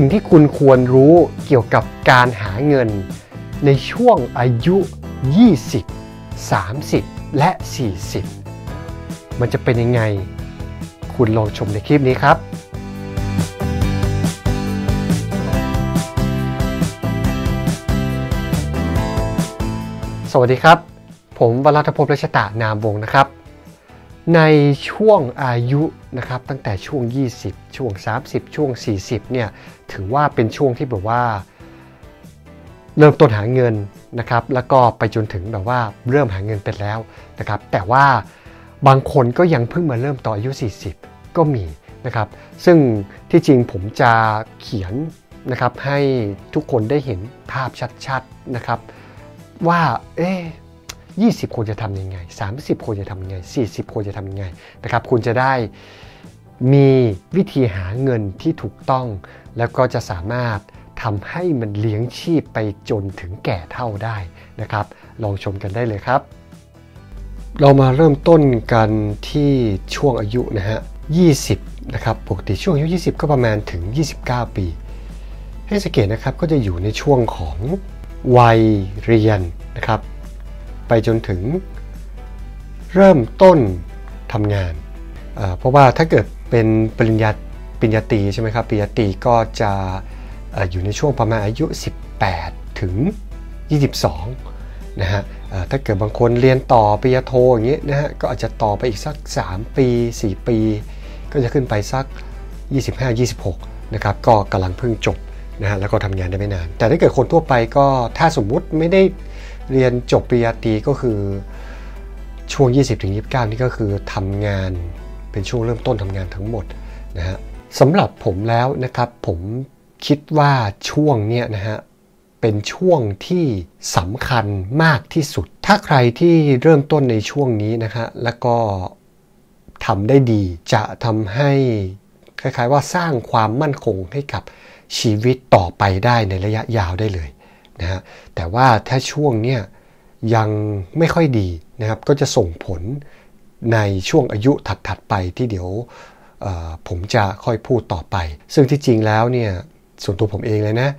สิ่งที่คุณควรรู้เกี่ยวกับการหาเงินในช่วงอายุ 20 30 และ 40 มันจะเป็นยังไง คุณลองชมในคลิปนี้ครับ สวัสดีครับ ผมวรัตพ์รัชตานามวงนะครับ ในช่วงอายุนะครับ ตั้งแต่ช่วง 20 ช่วง 30 ช่วง 40 เนี่ยถือว่าเป็นช่วงที่แบบว่าเริ่มต้นหาเงินนะครับแล้วก็ไปจนถึงแบบว่าเริ่มหาเงินเป็แล้วนะครับแต่ว่าบางคนก็ยังเพิ่งมาเริ่มต่ออายุ40ก็มีนะครับซึ่งที่จริงผมจะเขียนนะครับให้ทุกคนได้เห็นภาพชัดๆนะครับว่าเอ๊20ควรจะทำยังไง 30ควรจะทำยังไง 40ควรจะทำยังไงนะครับคุณจะได้มีวิธีหาเงินที่ถูกต้อง แล้วก็จะสามารถทำให้มันเลี้ยงชีพไปจนถึงแก่เท่าได้นะครับลองชมกันได้เลยครับ เรามาเริ่มต้นกันที่ช่วงอายุนะฮะ20นะครับปกติช่วงอายุ 20 ก็ประมาณถึง 29 ปี ให้สังเกตนะครับก็จะอยู่ในช่วงของ วัยเรียนนะครับ ไปจนถึง เริ่มต้นทำงาน เพราะว่าถ้าเกิดเป็นปริญญาปริญญาตรีใช่ไหมครับ ปริญญาตรีก็จะอยู่ในช่วงประมาณอายุ 18ถึง22นะฮะถ้าเกิดบางคนเรียนต่อปริญญาโทอย่างเงี้ยนะฮะก็อาจจะต่อไปอีกสัก 3 ปี 4 ปี ก็จะขึ้นไปสัก25-26นะครับก็กำลังเพิ่งจบนะฮะแล้วก็ทำงานได้ไม่นานแต่ถ้าเกิดคนทั่วไปก็ถ้าสมมุติไม่ได้เรียนจบปริญญาตรีก็คือช่วง 20-29นี่ก็คือทำงานเป็นช่วงเริ่มต้นทำงานทั้งหมดนะฮะสำหรับผมแล้วนะครับ ผมคิดว่าช่วงเนี้ยนะฮะเป็นช่วงที่สำคัญมากที่สุด ถ้าใครที่เริ่มต้นในช่วงนี้นะฮะแล้วก็ทำได้ดีจะทำให้ คล้ายๆ ว่าสร้างความมั่นคงให้กับชีวิตต่อไปได้ในระยะยาวได้เลยนะฮะแต่ว่าถ้าช่วงเนี้ยยังไม่ค่อยดีนะครับก็จะส่งผลในช่วงอายุถัดๆไปที่เดี๋ยวผมจะค่อยพูดต่อไป ซึ่งที่จริงแล้วเนี่ยส่วนตัวผมเองเลยนะ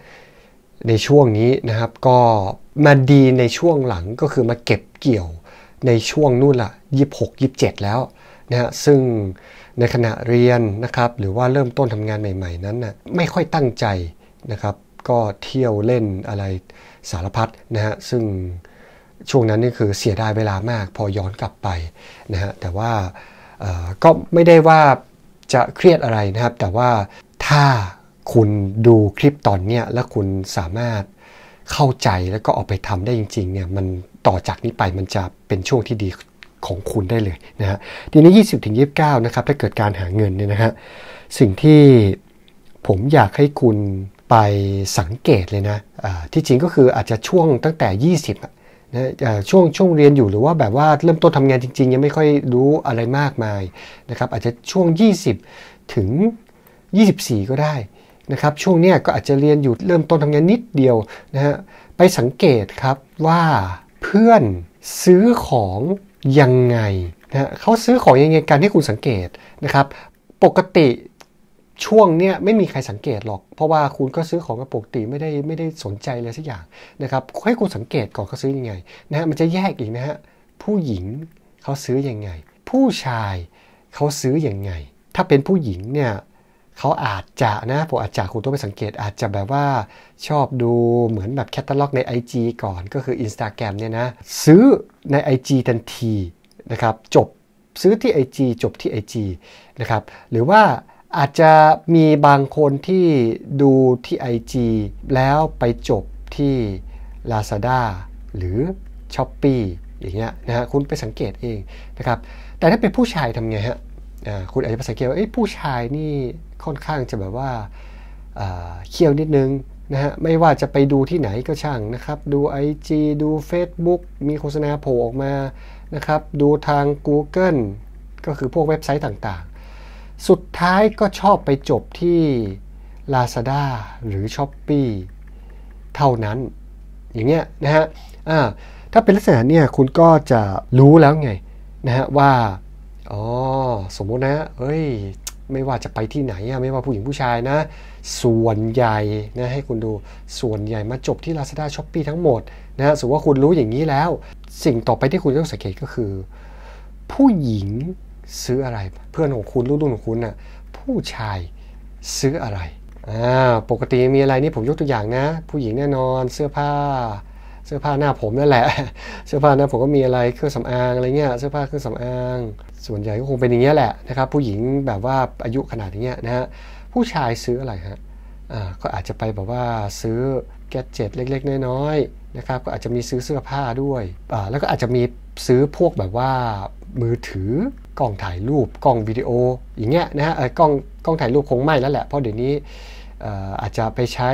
ในช่วงนี้นะครับ ก็มาดีในช่วงหลังก็คือมาเก็บเกี่ยวในช่วงนู่นละ่26 27 แล้วนะฮะซึ่งในขณะเรียนนะครับหรือว่าเริ่มต้นทำงานใหม่ ๆนั้นนะไม่ค่อยตั้งใจนะครับ ก็เที่ยวเล่นอะไรสารพัดนะฮะซึ่งช่วงนั้นนี่คือเสียดายเวลามากพอย้อนกลับไปนะฮะแต่ว่าก็ไม่ได้ว่าจะเครียดอะไรนะครับแต่ว่าถ้าคุณดูคลิปตอนเนี้ยแล้วคุณสามารถเข้าใจแล้วก็ออกไปทำได้จริงๆเนี่ยมันต่อจากนี้ไปมันจะเป็นช่วงที่ดีของคุณได้เลยนะฮะทีนี้20 ถึง29นะครับถ้าเกิดการหาเงินเนี่ยนะฮะสิ่งที่ผมอยากให้คุณไปสังเกตเลยนะะที่จริงก็คืออาจจะช่วงตั้งแต่ 20นะช่วงช่วงเรียนอยู่หรือว่าแบบว่าเริ่มต้นทำงานจริง ๆ ยังไม่ค่อยรู้อะไรมากมายนะครับอาจจะช่วง20ถึง24 ก็ได้นะครับช่วงเนี้ยก็อาจจะเรียนอยู่เริ่มต้นทำงานนิดเดียวนะฮะไปสังเกตครับว่าเพื่อนซื้อของยังไงนะเขาซื้อของยังไงกันให้คุณสังเกตนะครับปกติช่วงเนี้ยไม่มีใครสังเกตหรอก เพราะว่าคุณก็ซื้อของกระปกติไม่ได้ไม่ได้สนใจเลยสักอย่างนะครับ ให้คุณสังเกตก่อนเขาซื้ออยังไงนะฮะ มันจะแยกอีกนะฮะ ผู้หญิงเขาซื้ออยังไง ผู้ชายเขาซื้ออยังไง ถ้าเป็นผู้หญิงเนี่ยเขาอาจจะนะผมอาจจะคุณต้องไปสังเกตอาจจะแบบว่าชอบดูเหมือนแบบแคตตาล็อกใน IG ก่อนก็คือ Instagram เนี่ยนะซื้อใน IG ทันทีนะครับจบซื้อที่ IG จบที่ IG นะครับหรือว่าอาจจะมีบางคนที่ดูที่ IG แล้วไปจบที่ Lazada หรือ s h อ p e e อย่างเงี้ยนะฮะคุณไปสังเกตเองนะครับแต่ถ้าเป็นผู้ชายทำไงฮะคุณอาจจะไปสังเกตว่าผู้ชายนี่ค่อนข้างจะแบบว่าเคี่ยวนิดนึงนะฮะไม่ว่าจะไปดูที่ไหนก็ช่างนะครับ ดู IG ดู Facebook มีโฆษณาโผล่ออกมานะครับดูทาง Google ก็คือพวกเว็บไซต์ต่างสุดท้ายก็ชอบไปจบที่ Lazada หรือ s h อ p e e เท่านั้นอย่างเงี้ยนะฮะถ้าเป็นลักษณะเนี่ยคุณก็จะรู้แล้วไงนะฮะว่าอ๋อสมมตินะเอ้ยไม่ว่าจะไปที่ไหนอะไม่ว่าผู้หญิงผู้ชายนะ ส่วนใหญ่นะให้คุณดูส่วนใหญ่มาจบที่ Lazada s h อ p e e ทั้งหมดนะสมมติว่าคุณรู้อย่างนี้แล้ว สิ่งต่อไปที่คุณต้องสังเกตก็คือ ผู้หญิงซื้ออะไรเพื่อนของคุณรุ่นของคุณนะ่ะผู้ชายซื้ออะไรอ่าปกติมีอะไรนี่ผมยกตัวอย่างนะ ผู้หญิงแน่นอนเสื้อผ้า เสื้อผ้าหน้าผมนั่นแหละ เสื้อผ้าหน้าผมก็มีอะไรเครื่องสำอางอะไรเงี้ยเสื้อผ้าเครื่องสำอาง ส่วนใหญ่ก็คงเป็นอย่างเงี้ยแหละนะครับผู้หญิงแบบว่าอายุขนาดอย่างเงี้ยนะฮะผู้ชายซื้ออะไรฮะอ่าก็อาจจะไปแบบว่าซื้อแกเจ็ตเล็กๆน้อยๆนะครับก็อาจจะมีซื้อเสื้อผ้าด้วยอ่าแล้วก็อาจจะมีซื้อพวกแบบว่ามือถือกล้องถ่ายรูปกล้องวิดีโออย่างเงี้ยนะฮะไอ้กล้องกล้องถ่ายรูปคงไม่แล้วแหละเพราะเดี๋ยวนี้อาจจะไปใช้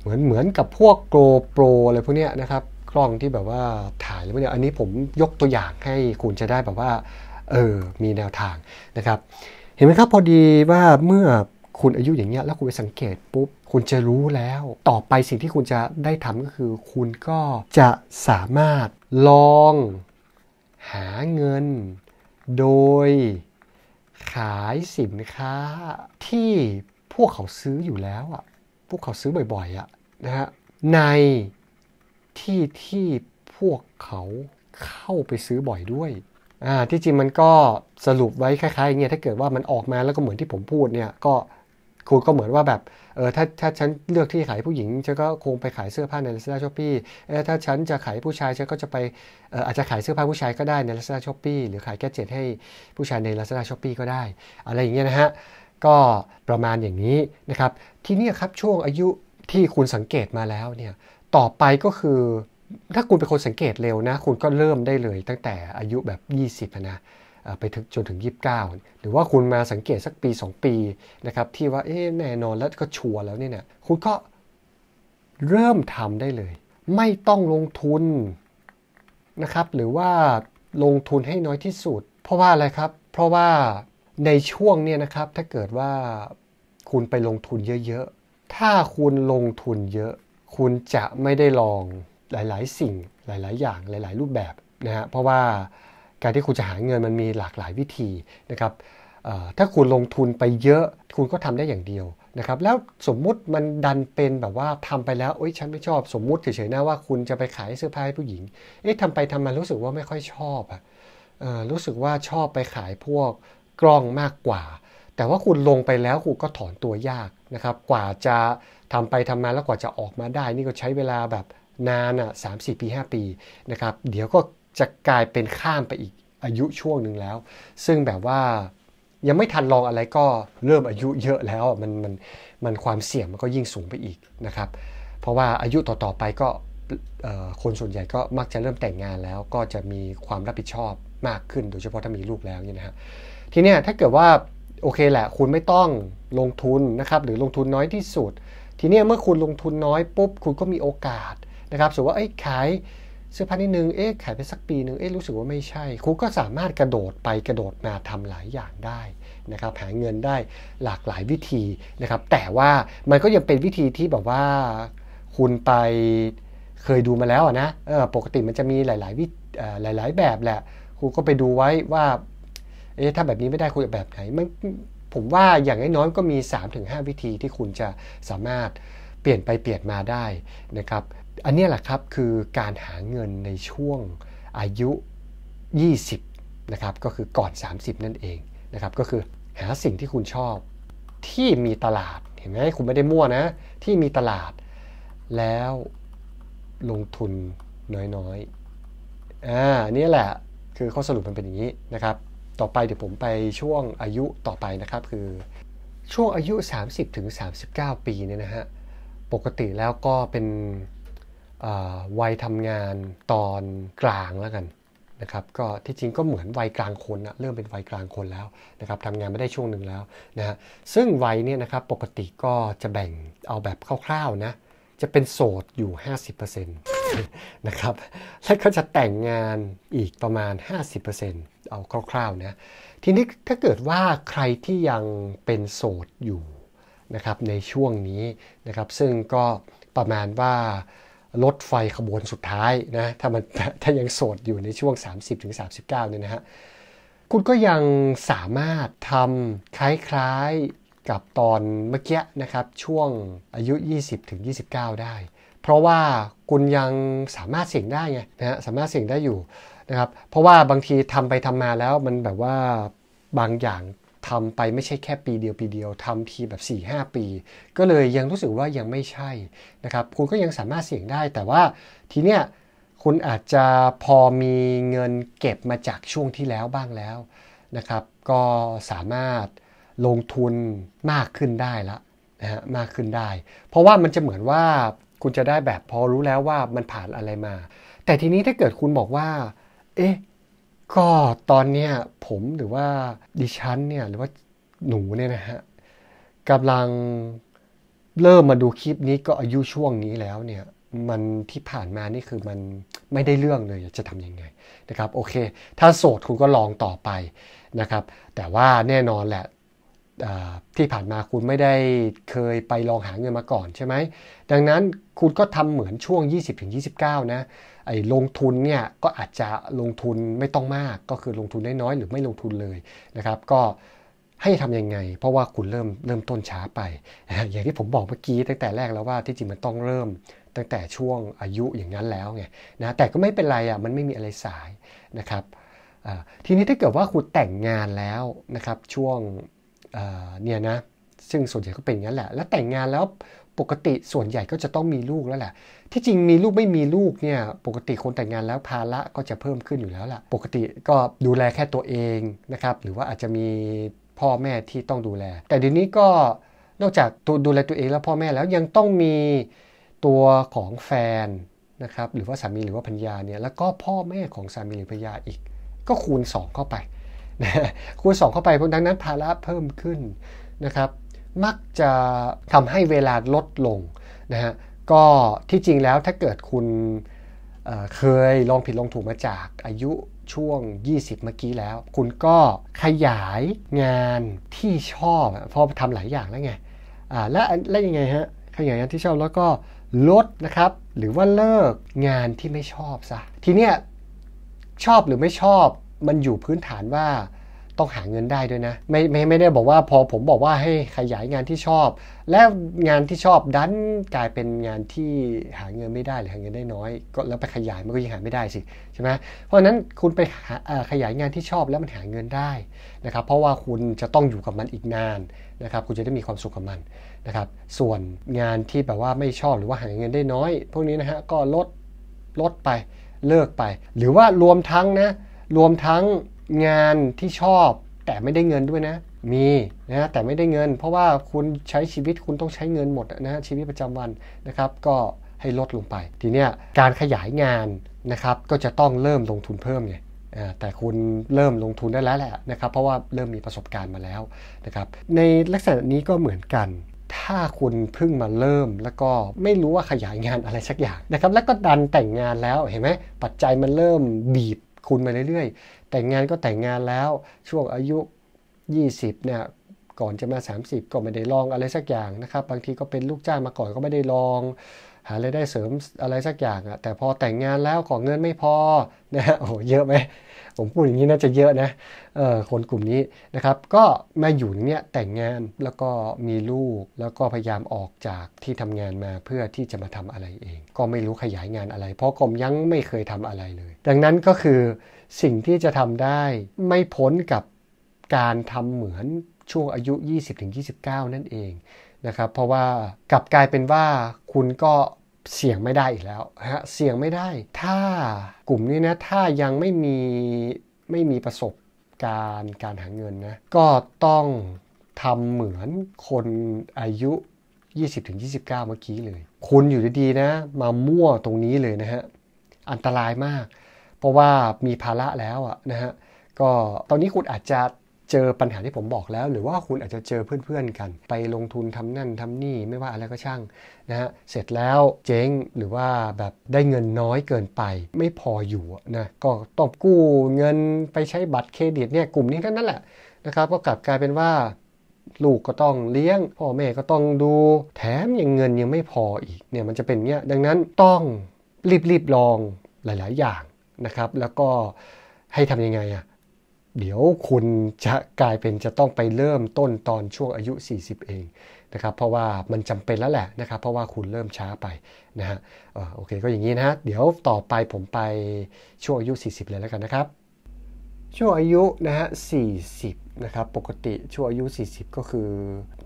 เหมือนเหมือนกับพวกโกลโปรอะไรพวกเนี้ยนะครับกล้องที่แบบว่าถ่ายแล้วเนี่ยอันนี้ผมยกตัวอย่างให้คุณจะได้แบบว่าเออมีแนวทางนะครับเห็นไหมครับพอดีว่าเมื่อคุณอายุอย่างเงี้ยแล้วคุณไปสังเกตปุ๊บคุณจะรู้แล้ว ต่อไปสิ่งที่คุณจะได้ทำก็คือคุณก็จะสามารถลองหาเงินโดยขายสินค้าที่พวกเขาซื้ออยู่แล้วอ่ะ พวกเขาซื้อบ่อยๆอ่ะนะฮะในที่ที่พวกเขาเข้าไปซื้อบ่อยด้วย อ่า ที่จริงมันก็สรุปไว้คล้ายๆอย่างเงี้ย ถ้าเกิดว่ามันออกมาแล้วก็เหมือนที่ผมพูดเนี่ยก็คุณก็เหมือนว่าแบบ เออ ถ้า ถ้า ฉัน เลือกที่ขายผู้หญิง ฉัน ก็ คงไปขายเสื้อผ้า ในซา z a าช s อปปี้เออถ้าฉัน จะขาย ผู้ชาย ฉัน ก็ จะ ไป เอออาจจะ ขาย เสื้อ ผ้า ผู้ชาย ก็ได้ ในซา z a าช s อปปี้หรือ ขาย แกจิตให้ ผู้ชาย ในซา z a าช s อปปี้ก็ได้ อะไร อย่างเงี้ย นะฮะ ก็ ประมาณอย่างนี้ นะครับ ที่นี้ครับ ช่วงอายุที่คุณสังเกตมาแล้ว เนี่ย ต่อไปก็คือ ถ้า คุณ เป็น คนสังเกตเร็ว นะ คุณก็เริ่มได้เลยตั้งแต่อายุแบบ 20นะไปถึงจนถึง 29หรือว่าคุณมาสังเกตสักปี 2 ปีนะครับ ที่ว่าเอ๊ะแน่นอนแล้วก็ชัวร์แล้วเนี่ยนะคุณก็เริ่มทำได้เลย ไม่ต้องลงทุนนะครับ หรือว่าลงทุนให้น้อยที่สุด เพราะว่าอะไรครับ เพราะว่าในช่วงเนี่ยนะครับถ้าเกิดว่าคุณไปลงทุนเยอะๆ ถ้าคุณลงทุนเยอะ คุณจะไม่ได้ลองหลายๆสิ่งหลาย ๆ อย่างหลาย ๆ รูปแบบนะฮะเพราะว่าการที่คุณจะหาเงินมันมีหลากหลายวิธีนะครับถ้าคุณลงทุนไปเยอะคุณก็ทำได้อย่างเดียวนะครับ แล้วสมมุติมันดันเป็นแบบว่าทำไปแล้วโอ๊ยฉันไม่ชอบ สมมุติเฉยๆนะว่าคุณจะไปขายเสื้อผ้าให้ผู้หญิงเอ๊ะทำไปทำมารู้สึกว่าไม่ค่อยชอบอะรู้สึกว่าชอบไปขายพวกกล้องมากกว่า แต่ว่าคุณลงไปแล้วคุณก็ถอนตัวยากนะครับ กว่าจะทำไปทำมาแล้วกว่าจะออกมาได้ นี่ก็ใช้เวลาแบบนานอ่ะสามสี่ปีห้าปีนะครับ เดี๋ยวก็จะกลายเป็นข้ามไปอีกอายุช่วงหนึ่งแล้ว ซึ่งแบบว่ายังไม่ทันลองอะไรก็เริ่มอายุเยอะแล้วมันมันมันความเสี่ยงมันก็ยิ่งสูงไปอีกนะครับ เพราะว่าอายุต่อๆไปก็คนส่วนใหญ่ก็มักจะเริ่มแต่งงานแล้วก็จะมีความรับผิดชอบมากขึ้นโดยเฉพาะถ้ามีลูกแล้วเนี่ยนะฮะทีนี้ถ้าเกิดว่าโอเคแหละ คุณไม่ต้องลงทุนนะครับ หรือลงทุนน้อยที่สุด ทีนี้เมื่อคุณลงทุนน้อยปุ๊บคุณก็มีโอกาสนะครับสมมติว่าไอ้ขายเสื้อผ้านิดนึงเอ๊ะขายไปสักปีหนึ่งเอ๊ะ รู้สึกว่าไม่ใช่ครูก็สามารถกระโดดไปกระโดดมาทำหลายอย่างได้นะครับหาเงินได้หลากหลายวิธีนะครับ แต่ว่ามันก็ยังเป็นวิธีที่แบบว่า คุณไปเคยดูมาแล้วนะออปกติมันจะมีหลายๆวิหลาย ๆ แบบแหละครูก็ไปดูไว้ว่า เอ๊ะ ถ้าแบบนี้ไม่ได้คุณแบบไหนมันผมว่าอย่างน้อยๆก็มี3-5 วิธีที่คุณจะสามารถเปลี่ยนไปเปลี่ยนมาได้นะครับอันนี้แหละครับคือการหาเงินในช่วงอายุ 20นะครับก็คือก่อน 30 นั่นเองนะครับก็คือหาสิ่งที่คุณชอบที่มีตลาดเห็นไหมคุณไม่ได้มั่วนะที่มีตลาด แล้วลงทุนน้อยๆอ่านี่แหละคือข้อสรุปมันเป็นอย่างนี้นะครับ ต่อไปเดี๋ยวผมไปช่วงอายุต่อไปนะครับคือช่วงอายุ 30-39 ปีเนี่ยนะฮะปกติแล้วก็เป็นวัยทำงานตอนกลางแล้วกันนะครับ ก็ที่จริงก็เหมือนวัยกลางคนนะเริ่มเป็นวัยกลางคนแล้วนะครับทำงานไม่ได้ช่วงหนึ่งแล้วนะฮะซึ่งวัยเนี่ยนะครับปกติก็จะแบ่งเอาแบบคร่าวๆนะ จะเป็นโสดอยู่ 50%นะครับแล้วก็จะแต่งงานอีกประมาณ 50%เอาคร่าวๆนะทีนี้ถ้าเกิดว่าใครที่ยังเป็นโสดอยู่นะครับในช่วงนี้นะครับ ซึ่งก็ประมาณว่ารถไฟขบวนสุดท้ายนะถ้ามันถ้ายังโสดอยู่ในช่วง 30-39เนี่ยนะฮะคุณก็ยังสามารถทำคล้ายๆกับตอนเมื่อกี้นะครับ ช่วงอายุ 20-29 ได้ เพราะว่าคุณยังสามารถเสี่ยงได้ไงนะฮะสามารถเสี่ยงได้อยู่นะครับเพราะว่าบางทีทำไปทำมาแล้วมันแบบว่าบางอย่างทำไปไม่ใช่แค่ปีเดียวปีเดียวทำทีแบบ4่หปี ก็เลยยังรู้สึกว่ายังไม่ใช่นะครับคุณก็ยังสามารถเสี่ยงได้ แต่ว่าทีเนี้ยคุณอาจจะพอมีเงินเก็บมาจากช่วงที่แล้วบ้างแล้วนะครับก็สามารถลงทุนมากขึ้นได้ละนะฮะมากขึ้นได้ เพราะว่ามันจะเหมือนว่าคุณจะได้แบบพอรู้แล้วว่ามันผ่านอะไรมา แต่ทีนี้ถ้าเกิดคุณบอกว่า เอ๊ะก็ตอนนี้ผมหรือว่าดิฉันเนี่ยหรือว่าหนูเนี่ยนะฮะกำลังเริ่มมาดูคลิปนี้ก็อายุช่วงนี้แล้วเนี่ย มันที่ผ่านมานี่คือมันไม่ได้เรื่องเลยจะทำยังไง นะครับ โอเค ถ้าโสดคุณก็ลองต่อไป นะครับ แต่ว่าแน่นอนแหละที่ผ่านมาคุณไม่ได้เคยไปลองหาเงินมาก่อนใช่ไหม ดังนั้นคุณก็ทำเหมือนช่วง 20-29นะ ไอ้ลงทุนเนี่ยก็อาจจะลงทุนไม่ต้องมาก ก็คือลงทุนน้อยๆหรือไม่ลงทุนเลยนะครับ ก็ให้ทำยังไง เพราะว่าคุณเริ่มเริ่มต้นช้าไปอย่างที่ผมบอกเมื่อกี้ตั้งแต่แรกแล้วว่าที่จริงมันต้องเริ่ม ตั้งแต่ช่วงอายุอย่างนั้นแล้วไงนะ แต่ก็ไม่เป็นไรอ่ะ มันไม่มีอะไรสายนะครับ ทีนี้ถ้าเกิดว่าคุณแต่งงานแล้วนะครับช่วงเนี่ยนะ ซึ่งส่วนใหญ่ก็เป็นอย่างนั้นแหละ แล้วแต่งงานแล้วปกติส่วนใหญ่ก็จะต้องมีลูกแล้วแหละ ที่จริงมีลูกไม่มีลูกเนี่ยปกติคนแต่งงานแล้วภาระก็จะเพิ่มขึ้นอยู่แล้วล่ะ ปกติก็ดูแลแค่ตัวเองนะครับ หรือว่าอาจจะมีพ่อแม่ที่ต้องดูแล แต่เดี๋ยวนี้ก็นอกจากตัวดูแลตัวเองแล้วพ่อแม่แล้วยังต้องมีตัวของแฟนนะครับ หรือว่าสามีหรือว่าภรรยาเนี่ยแล้วก็พ่อแม่ของสามีหรือภรรยาอีก ก็คูณ 2 เข้าไปคูณ2เข้าไปดังนั้น ภาระเพิ่มขึ้นนะครับ มักจะทำให้เวลาลดลงนะฮะก็ที่จริงแล้วถ้าเกิดคุณเเคยลองผิดลองถูกมาจากอายุช่วง 20 เมื่อกี้แล้ว คุณก็ขยายงานที่ชอบเพราะทำหลายอย่างแล้วไงและและยังไงฮะขยายงานที่ชอบแล้วก็ลดนะครับ หรือว่าเลิกงานที่ไม่ชอบซะทีเนี้ยชอบหรือไม่ชอบมันอยู่พื้นฐานว่าต้องหาเงินได้ด้วยนะ ไม่ไม่ไม่ได้บอกว่าพอผมบอกว่าให้ขยายงานที่ชอบ แล้วงานที่ชอบดันกลายเป็นงานที่หาเงินไม่ได้หรือหาเงินได้น้อย ก็แล้วไปขยายมันก็ยังหาไม่ได้สิใช่ไหมเพราะนั้นคุณไปหาขยายงานที่ชอบแล้วมันหาเงินได้นะครับ เพราะว่าคุณจะต้องอยู่กับมันอีกนานนะครับ คุณจะได้มีความสุขกับมันนะครับ ส่วนงานที่แบบว่าไม่ชอบ หรือว่าหาเงินได้น้อยพวกนี้นะฮะก็ลดลดไปเลิกไป หรือว่ารวมทั้งนะรวมทั้งงานที่ชอบแต่ไม่ได้เงินด้วยนะ มีนะแต่ไม่ได้เงิน เพราะว่าคุณใช้ชีวิตคุณต้องใช้เงินหมดนะชีวิตประจำวันนะครับ ก็ให้ลดลงไป ทีเนี้ยการขยายงานนะครับก็จะต้องเริ่มลงทุนเพิ่มไงแต่คุณเริ่มลงทุนได้แล้วแหละนะครับเพราะว่าเริ่มมีประสบการณ์มาแล้วนะครับในลักษณะนี้ก็เหมือนกัน ถ้าคุณเพิ่งมาเริ่มแล้วก็ไม่รู้ว่าขยายงานอะไรสักอย่างนะครับ แล้วก็ดันแต่งงานแล้วเห็นไหมปัจจัยมันเริ่มบีบคุณไปเรื่อยๆ แต่งงานก็แต่งงานแล้ว ช่วงอายุ 20เนี่ยก่อนจะมา 30 ก็ไม่ได้ลองอะไรสักอย่างนะครับ บางทีก็เป็นลูกจ้างมาก่อนก็ไม่ได้ลองหาเลยได้เสริมอะไรสักอย่างอะแต่พอแต่งงานแล้วของเงินไม่พอนะฮะโอ้เยอะไหมผมพูดอย่างนี้น่าจะเยอะนะเออคนกลุ่มนี้นะครับ ก็มาอยู่เนี้ยแต่งงานแล้วก็มีลูกแล้วก็พยายามออกจากที่ทำงานมาเพื่อที่จะมาทำอะไรเอง ก็ไม่รู้ขยายงานอะไร เพราะกรมยังไม่เคยทำอะไรเลย ดังนั้นก็คือสิ่งที่จะทำได้ ไม่พ้นกับการทำเหมือนช่วงอายุ20-29นั่นเองนะครับเพราะว่ากลับกลายเป็นว่าคุณก็เสี่ยงไม่ได้อีกแล้วฮะเสี่ยงไม่ได้ ถ้ากลุ่มนี้นะถ้ายังไม่มีไม่มีประสบการณ์การหาเงินนะก็ต้องทำเหมือนคนอายุ 20-29 เมื่อกี้เลย คุณอยู่ดีๆนะมามั่วตรงนี้เลยนะฮะอันตรายมาก เพราะว่ามีภาระแล้วอะนะฮะก็ตอนนี้คุณอาจจะเจอปัญหาที่ผมบอกแล้ว หรือว่าคุณอาจจะเจอเพื่อนๆกัน ไปลงทุนทำนั่นทำนี่ไม่ว่าอะไรก็ช่างนะฮะเสร็จแล้วเจ๊งหรือว่าแบบได้เงินน้อยเกินไป ไม่พออยู่นะก็ต้องกู้เงินไปใช้บัตรเครดิตเนี่ยกลุ่มนี้ทั้งนั้นแหละนะครับก็กลับกลายเป็นว่า ลูกก็ต้องเลี้ยงพ่อแม่ก็ต้องดูแถมยังเงินยังไม่พออีกเนี่ยมันจะเป็นเงี้ยดังนั้นต้องรีบๆลองหลาย ๆ อย่างนะครับแล้วก็ให้ทำยังไงอะเดี๋ยวคุณจะกลายเป็นจะต้องไปเริ่มต้นตอนช่วงอายุ40เองนะครับเพราะว่ามันจำเป็นแล้วแหละนะครับ เพราะว่าคุณเริ่มช้าไปนะฮะโอเคก็อย่างนี้นะฮะเดี๋ยวต่อไปผมไปช่วงอายุ40เลยแล้วกันนะครับ ช่วงอายุนะฮะ40นะครับปกติช่วงอายุ40ก็คือ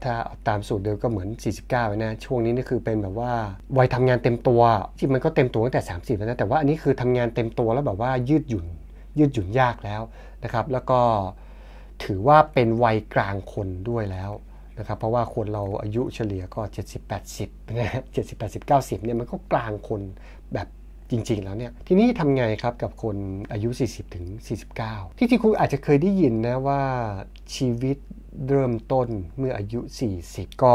ถ้าตามสูตรเดิมก็เหมือน 49นะช่วงนี้นี่คือเป็นแบบว่าวัยทำงานเต็มตัว ที่มันก็เต็มตัวตั้งแต่30แล้วนะแต่ว่าอันนี้คือทำงานเต็มตัวแล้วแบบว่ายืดหยุ่นยืดหยุ่นยากแล้วนะครับแล้วก็ถือว่าเป็นวัยกลางคนด้วยแล้วนะครับเพราะว่าคนเราอายุเฉลี่ยก็70 80นะเจ็ดสิบแปดสิบเก้าสิบเนี่ยมันก็กลางคนแบบจริงๆแล้วเนี่ยทีนี้ทำไงครับกับคนอายุ 40ถึง49 ที่จริงคุณอาจจะเคยได้ยินนะว่าชีวิตเริ่มต้นเมื่ออายุ 40 ก็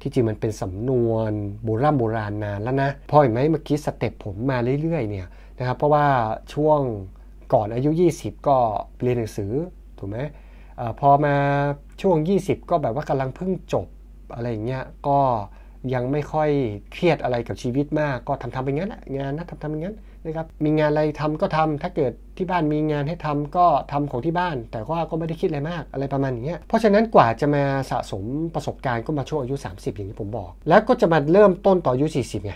ที่จริงมันเป็นสำนวน โบราณโบราณนานแล้วนะพอเห็นไหมเมื่อกี้สเต็ปผมมาเรื่อยๆเนี่ยนะครับเพราะว่าช่วงก่อนอายุ 20 ก็เรียนหนังสือถูกไหมอพอมาช่วง 20 ก็แบบว่ากำลังเพิ่งจบอะไรอย่างเงี้ยก็ยังไม่ค่อยเครียดอะไรกับชีวิตมากก็ทำๆำไปงั้นงานนะทำทำไปงั้นนะครับมีงานอะไรทำก็ทำ ถ้าเกิดที่บ้านมีงานให้ทำก็ทำของที่บ้าน แต่ว่าก็ไม่ได้คิดอะไรมากอะไรประมาณเงี้ยเพราะฉะนั้นกว่าจะมาสะสมประสบการณ์ก็มาช่วงอายุ 30 อย่างที่ผมบอก แล้วก็จะมาเริ่มต้นต่ออายุ 40ไง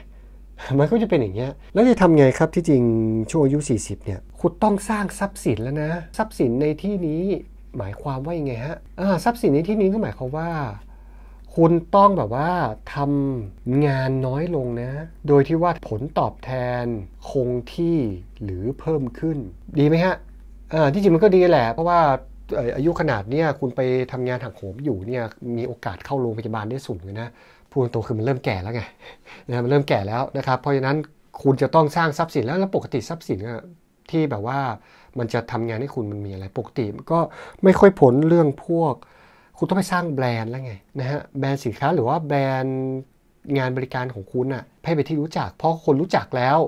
มันก็จะเป็นอย่างเงี้ย แล้วจะทำไงครับที่จริงช่วงอายุ40เนี่ย คุณต้องสร้างทรัพย์สินแล้วนะทรัพย์สินในที่นี้หมายความว่ายังไงฮะทรัพย์สินในที่นี้ก็หมายความว่า คุณต้องแบบว่าทำงานน้อยลงนะ โดยที่ว่าผลตอบแทนคงที่หรือเพิ่มขึ้น ดีไหมฮะที่จริงมันก็ดีแหละเพราะว่าอายุขนาดเนี้ยคุณไปทำงานหักโหมอยู่เนี่ย มีโอกาสเข้าโรงพยาบาลได้สูงเลยนะพูดตรงคือมันเริ่มแก่แล้วไงนะมันเริ่มแก่แล้วนะครับ เพราะฉะนั้นคุณจะต้องสร้างทรัพย์สินแล้วแล้วปกติทรัพย์สิน ที่แบบว่ามันจะทำงานให้คุณมันมีอะไรปกติก็ไม่ค่อยผลเรื่องพวก คุณต้องไปสร้างแบรนด์แล้วไงนะฮะแบรนด์สินค้าหรือว่าแบรนด์งานบริการของคุณอะะให้ไปที่รู้จัก เพราะคนรู้จักแล้ว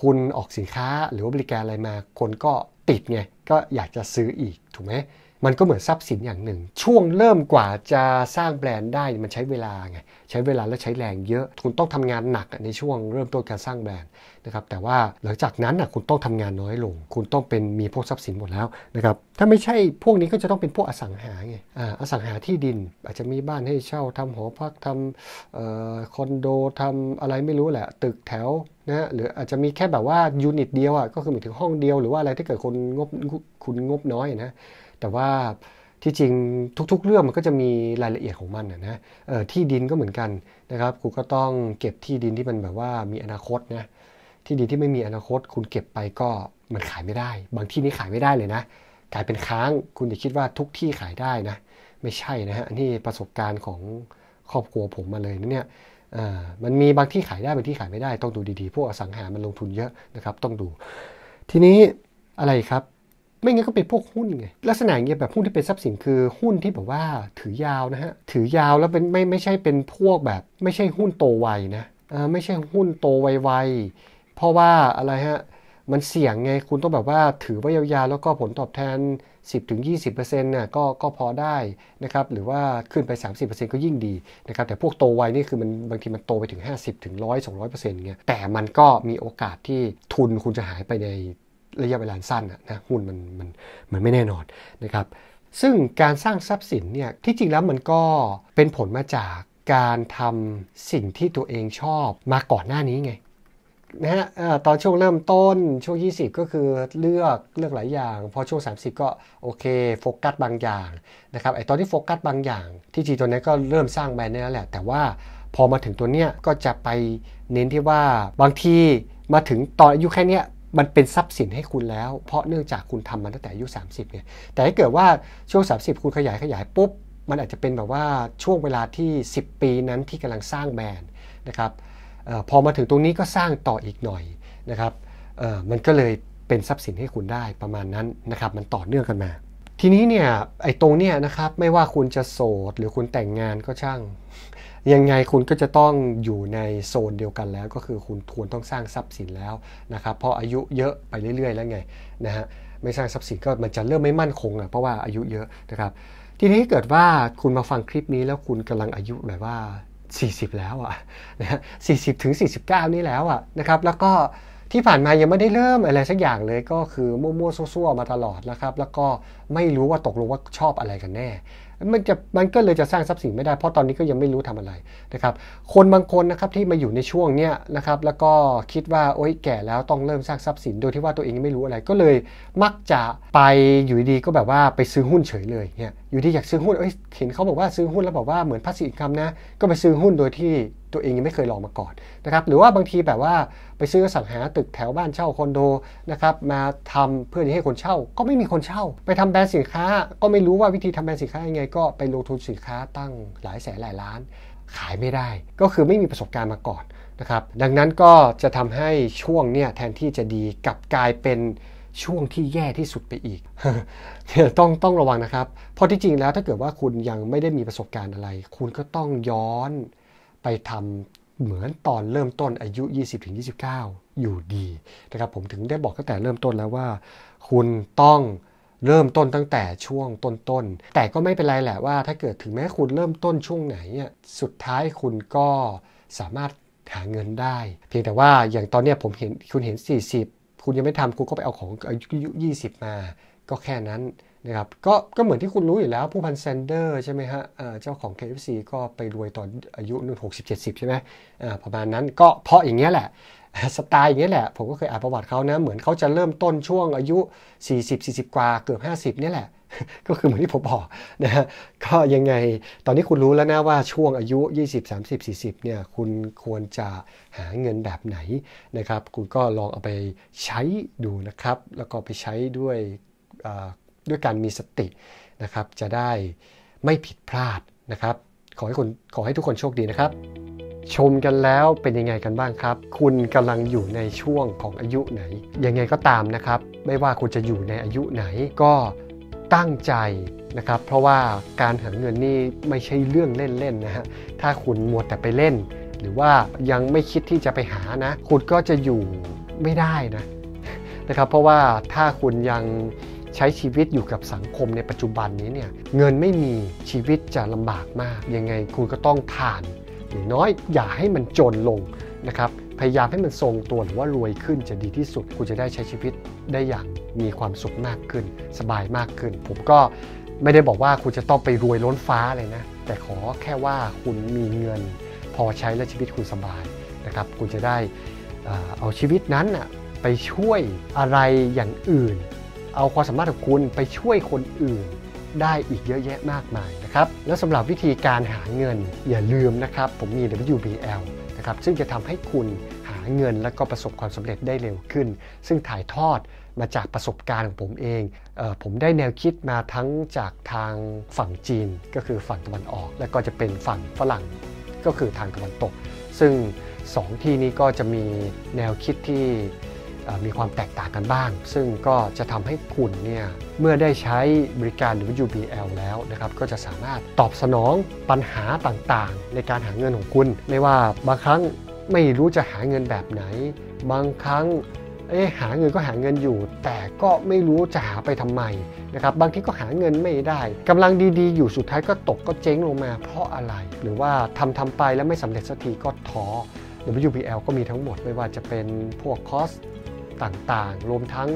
คุณออกสินค้าหรือว่าบริการอะไรมาคนก็ติดไงก็อยากจะซื้ออีกถูกไหมมันก็เหมือนทรัพย์สินอย่างหนึ่ง ช่วงเริ่มกว่าจะสร้างแบรนด์ได้มันใช้เวลาไงใช้เวลาและใช้แรงเยอะคุณต้องทำงานหนักในช่วงเริ่มต้นการสร้างแบรนด์นะครับ แต่ว่าหลังจากนั้นนะคุณต้องทำงานน้อยลง คุณต้องเป็นมีพวกทรัพย์สินหมดแล้วนะครับถ้าไม่ใช่พวกนี้ก็จะต้องเป็นพวกอสังหาไงออสังหาที่ดิน อาจจะมีบ้านให้เช่าทำหอพักทำคอนโดทำอะไรไม่รู้แหละ ตึกแถวนะหรืออาจจะมีแค่แบบว่ายูนิตเดียวก็คือหมายถึงห้องเดียวหรือว่าอะไรที่เกิดคนงบคุณงบน้อยนะแต่ว่าที่จริงทุกๆเรื่องมันก็จะมีรายละเอียดของมันนะที่ดินก็เหมือนกันนะครับคุณก็ต้องเก็บที่ดินที่มันแบบว่ามีอนาคตนะที่ดินที่ไม่มีอนาคต คุณเก็บไปก็มันขายไม่ได้ บางที่นี่ขายไม่ได้เลยนะกลายเป็นค้างคุณอย่าคิดว่าทุกที่ขายได้นะ ไม่ใช่นะฮะนี่ประสบการณ์ของครอบครัวผมมาเลยนะเนี่ยมันมีบางที่ขายได้บางที่ขายไม่ได้ ต้องดูดีๆพวกอสังหามันลงทุนเยอะนะครับ ต้องดู ทีนี้อะไรครับไม่งั้นก็เป็นพวกหุ้นไงลักษณะอย่างเงี้ยแบบหุ้นที่เป็นทรัพย์สินคือหุ้นที่แบบว่าถือยาวนะฮะถือยาวแล้วเป็นไม่ไม่ใช่เป็นพวกแบบ ไม่ใช่หุ้นโตไวนะไม่ใช่หุ้นโตไวๆเพราะว่าอะไรฮะมันเสี่ยงไงคุณต้องแบบว่าถือไว้ยาวๆแล้วก็ผลตอบแทน 10-20%น่ะก็ก็พอได้นะครับหรือว่าขึ้นไป 30%ก็ยิ่งดีนะครับแต่พวกโตไวนี่คือมันบางทีมันโตไปถึง 50-100-200%เงี้ยแต่มันก็มีโอกาสที่ทุนคุณจะหายไปในระยะเวลาสั้นนะหุ้นมันมันมันไม่แน่นอนนะครับซึ่งการสร้างทรัพย์สินเนี่ยที่จริงแล้วมันก็เป็นผลมาจากการทำสิ่งที่ตัวเองชอบมาก่อนหน้านี้ไงนะฮะตอนช่วงเริ่มต้นช่วง20 ก็คือเลือกเลือกหลายอย่างพอช่วง 30 ก็โอเคโฟกัสบางอย่างนะครับไอตอนที่โฟกัสบางอย่าง ที่จริงตัวนี้ก็เริ่มสร้างแบรนด์นล่วแหละแต่ว่าพอมาถึงตัวเนี้ยก็จะไปเน้นที่ว่าบางทีมาถึงตอนอายุแค่เนี้ยมันเป็นทรัพย์สินให้คุณแล้วเพราะเนื่องจากคุณทำมันตั้งแต่อายุ30เนี่ย แต่ถ้าเกิดว่าช่วง 30 คุณขยายขยายปุ๊บมันอาจจะเป็นแบบว่าช่วงเวลาที่10ปีนั้นที่กำลังสร้างแบรนด์นะครับออพอมาถึงตรงนี้ก็สร้างต่ออีกหน่อยนะครับมันก็เลยเป็นทรัพย์สินให้คุณได้ประมาณนั้นนะครับ มันต่อเนื่องกันมา ทีนี้เนี่ย ไอ้ตรงเนี้ยนะครับ ไม่ว่าคุณจะโสด หรือคุณแต่งงานก็ช่างยังไงคุณก็จะต้องอยู่ในโซนเดียวกันแล้ว ก็คือคุณควรต้องสร้างทรัพย์สินแล้วนะครับ เพราะอายุเยอะไปเรื่อยๆแล้วไงนะฮะไม่สร้างทรัพย์สินก็มันจะเริ่มไม่มั่นคงอ่ะเพราะว่าอายุเยอะนะครับ ทีนี้เกิดว่าคุณมาฟังคลิปนี้แล้วคุณกำลังอายุแบบว่า40แล้วอ่ะนะสี่สิบถึง้านี่แล้วอ่ะนะครับแล้วก็ที่ผ่านมายังไม่ได้เริ่มอะไรสักอย่างเลยก็คือมั่วๆซั่วๆมาตลอดนะครับแล้วก็ไม่รู้ว่าตกลงว่าชอบอะไรกันแน่มันจะมันก็เลยจะสร้างทรัพย์สินไม่ได้เพราะตอนนี้ก็ยังไม่รู้ทำอะไรนะครับคนบางคนนะครับที่มาอยู่ในช่วงเนี้ยนะครับแล้วก็คิดว่าโอ๊ยแก่แล้วต้องเริ่มสร้างทรัพย์สินโดยที่ว่าตัวเองไม่รู้อะไรก็เลย มักจะไปอยู่ดีก็แบบว่าไปซื้อหุ้นเฉยเลยเนี่ยอยู่ที่อยากซื้อหุ้นเอ้ยเห็นเขาบอกว่าซื้อหุ้นแล้วบอกว่าเหมือนพาสอินคัมนะก็ไปซื้อหุ้นโดยที่ตัวเองยังไม่เคยลองมาก่อนนะครับ หรือว่าบางทีแบบว่าไปซื้อสังหาตึกแถวบ้านเช่าคอนโดนะครับมาทำเพื่อที่ให้คนเช่า ก็ไม่มีคนเช่า ไปทำแบรนด์สินค้าก็ไม่รู้ว่าวิธีทำแบรนด์สินค้ายังไง ก็ ไปลงทุนสินค้าตั้งหลายแสนหลายล้าน ขายไม่ได้ ก็คือไม่มีประสบการณ์มาก่อนนะครับ ดังนั้นก็จะทำให้ช่วงเนี่ยแทนที่จะดี กลับกลายเป็นช่วงที่แย่ที่สุดไปอีกต้องต้องระวังนะครับ เพราะที่จริงแล้วถ้าเกิดว่าคุณยังไม่ได้มีประสบการณ์อะไร คุณก็ต้องย้อนไปทำเหมือนตอนเริ่มต้นอายุ 20-29 อยู่ดีนะครับผมถึงได้บอกตั้งแต่เริ่มต้นแล้วว่า คุณต้องเริ่มต้นตั้งแต่ช่วงต้นๆ แต่ก็ไม่เป็นไรแหละว่าถ้าเกิดถึงแม้คุณเริ่มต้นช่วงไหนเนี่ยสุดท้ายคุณก็สามารถหาเงินได้ เพียงแต่ว่าอย่างตอนเนี้ยผมเห็นคุณเห็น40คุณยังไม่ทำคุณก็ไปเอาของอายุ 20 มา ก็แค่นั้นนะครับก็ก็เหมือนที่คุณรู้อยู่แล้วผู้พันแซนเดอร์ใช่ไหมฮะเจ้าของ KFC ก็ไปรวยตอนอายุนู่นหกสิบเจ็ดสิบใช่ไหมประมาณนั้นก็เพราะอย่างเงี้ยแหละสไตล์อย่างเงี้ยแหละผมก็เคยอ่านประวัติเขานะเหมือนเขาจะเริ่มต้นช่วงอายุ 40 40 กว่าเกือบ 50เนี่ยแหละ ก็คือเหมือนที่ผมบอกนะฮะก็ยังไงตอนนี้คุณรู้แล้วนะว่าช่วงอายุ 20 30 40เนี่ยคุณควรจะหาเงินแบบไหนนะครับคุณก็ลองเอาไปใช้ดูนะครับ แล้วก็ไปใช้ด้วยด้วยการมีสตินะครับจะได้ไม่ผิดพลาดนะครับ ขอให้คนขอให้ทุกคนโชคดีนะครับ ชมกันแล้วเป็นยังไงกันบ้างครับ คุณกำลังอยู่ในช่วงของอายุไหนยังไงก็ตามนะครับไม่ว่าคุณจะอยู่ในอายุไหนก็ตั้งใจนะครับ เพราะว่าการหาเงินนี่ไม่ใช่เรื่องเล่นๆนะฮะถ้าคุณมัวแต่ไปเล่น หรือว่ายังไม่คิดที่จะไปหานะ คุณก็จะอยู่ไม่ได้นะนะครับเพราะว่าถ้าคุณยังใช้ชีวิตอยู่กับสังคมในปัจจุบันนี้เนี่ยเงินไม่มีชีวิตจะลำบากมาก ยังไงคุณก็ต้องทานอย่างน้อยอย่าให้มันจนลงนะครับพยายามให้มันทรงตัวหรือว่ารวยขึ้นจะดีที่สุด คุณจะได้ใช้ชีวิตได้อย่างมีความสุขมากขึ้น สบายมากขึ้น ผมก็ไม่ได้บอกว่าคุณจะต้องไปรวยล้นฟ้าเลยนะแต่ขอแค่ว่าคุณมีเงินพอใช้และชีวิตคุณสบายนะครับ คุณจะได้เอาชีวิตนั้นนะไปช่วยอะไรอย่างอื่นเอาความสามารถของคุณไปช่วยคนอื่นได้อีกเยอะแยะมากมายนะครับแล้วสำหรับวิธีการหาเงินอย่าลืมนะครับ ผมมี WBL นะครับซึ่งจะทำให้คุณหาเงินและก็ประสบความสำเร็จได้เร็วขึ้น ซึ่งถ่ายทอดมาจากประสบการณ์ของผมเองเออผมได้แนวคิดมาทั้งจากทางฝั่งจีน ก็คือฝั่งตะวันออก และก็จะเป็นฝั่งฝรั่งก็คือทางตะวันตก ซึ่ง 2 ที่นี้ก็จะมีแนวคิดที่มีความแตกต่างกันบ้าง ซึ่งก็จะทำให้คุณเนี่ย เมื่อได้ใช้บริการ WBL แล้วนะครับ ก็จะสามารถตอบสนองปัญหาต่างๆ ในการหาเงินของคุณ ไม่ว่าบางครั้งไม่รู้จะหาเงินแบบไหน บางครั้งเอ๊หาเงินก็หาเงินอยู่ แต่ก็ไม่รู้จะหาไปทำไมนะครับ บางทีก็หาเงินไม่ได้ กำลังดีๆ อยู่ สุดท้ายก็ตกก็เจ๊งลงมาเพราะอะไร หรือว่าทำทำไปแล้วไม่สำเร็จสักทีก็ท้อ WPL ก็มีทั้งหมด ไม่ว่าจะเป็นพวกคอสต่าง ๆ รวมทั้ง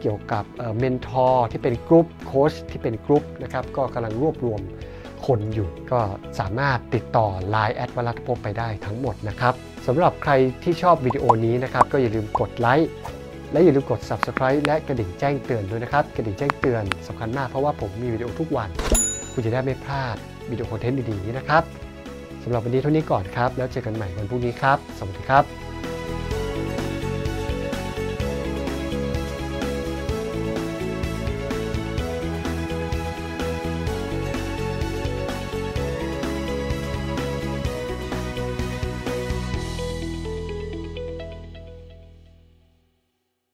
เกี่ยวกับเมนทอร์ที่เป็นกรุ๊ปโค้ชที่เป็นกรุ๊ปนะครับก็กำลังรวบรวมคนอยู่ก็สามารถติดต่อ Line แอดวรัตพบไปได้ทั้งหมดนะครับสำหรับใครที่ชอบวิดีโอนี้นะครับ ก็อย่าลืมกดไลค์และอย่าลืมกด Subscribe และกระดิ่งแจ้งเตือนด้วยนะครับ กระดิ่งแจ้งเตือนสำคัญมากเพราะว่าผมมีวิดีโอทุกวันคุณจะได้ไม่พลาดวิดีโอคอนเทนต์ดีๆนี้นะครับสำหรับวันนี้เท่านี้ก่อนครับแล้วเจอกันใหม่วันพรุ่งนี้ครับสวัสดีครับ